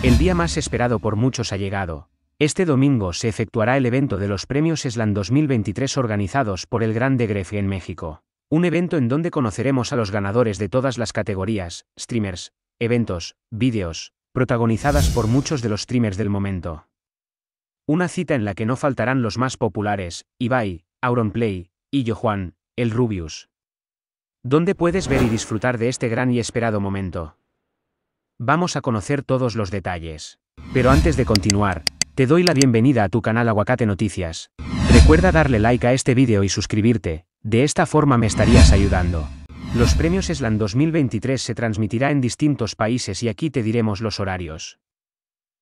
El día más esperado por muchos ha llegado. Este domingo se efectuará el evento de los premios SLAN 2023 organizados por el Grande Grefe en México. Un evento en donde conoceremos a los ganadores de todas las categorías, streamers, eventos, vídeos, protagonizadas por muchos de los streamers del momento. Una cita en la que no faltarán los más populares, Ibai, Auronplay, y Juan, El Rubius. ¿Dónde puedes ver y disfrutar de este gran y esperado momento vamos a conocer todos los detalles. Pero antes de continuar, te doy la bienvenida a tu canal Aguacate Noticias. Recuerda darle like a este vídeo y suscribirte, de esta forma me estarías ayudando. Los premios ESLAN 2023 se transmitirá en distintos países y aquí te diremos los horarios.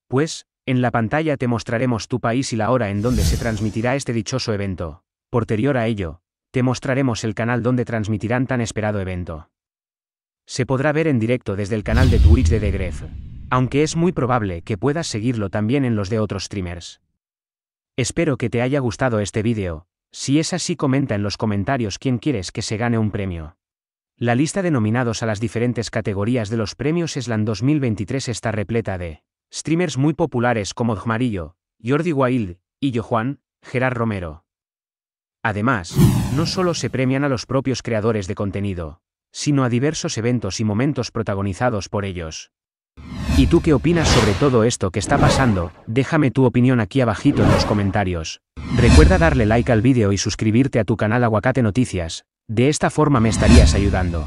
Pues, en la pantalla te mostraremos tu país y la hora en donde se transmitirá este dichoso evento. Posterior a ello, te mostraremos el canal donde transmitirán tan esperado evento. Se podrá ver en directo desde el canal de Twitch de Degref, aunque es muy probable que puedas seguirlo también en los de otros streamers. Espero que te haya gustado este vídeo, si es así comenta en los comentarios quién quieres que se gane un premio. La lista de nominados a las diferentes categorías de los premios SLAN 2023 está repleta de streamers muy populares como Djmarillo, Jordi Wild, y Juan, Gerard Romero. Además, no solo se premian a los propios creadores de contenido, sino a diversos eventos y momentos protagonizados por ellos. ¿Y tú qué opinas sobre todo esto que está pasando? Déjame tu opinión aquí abajito en los comentarios. Recuerda darle like al vídeo y suscribirte a tu canal Aguacate Noticias, de esta forma me estarías ayudando.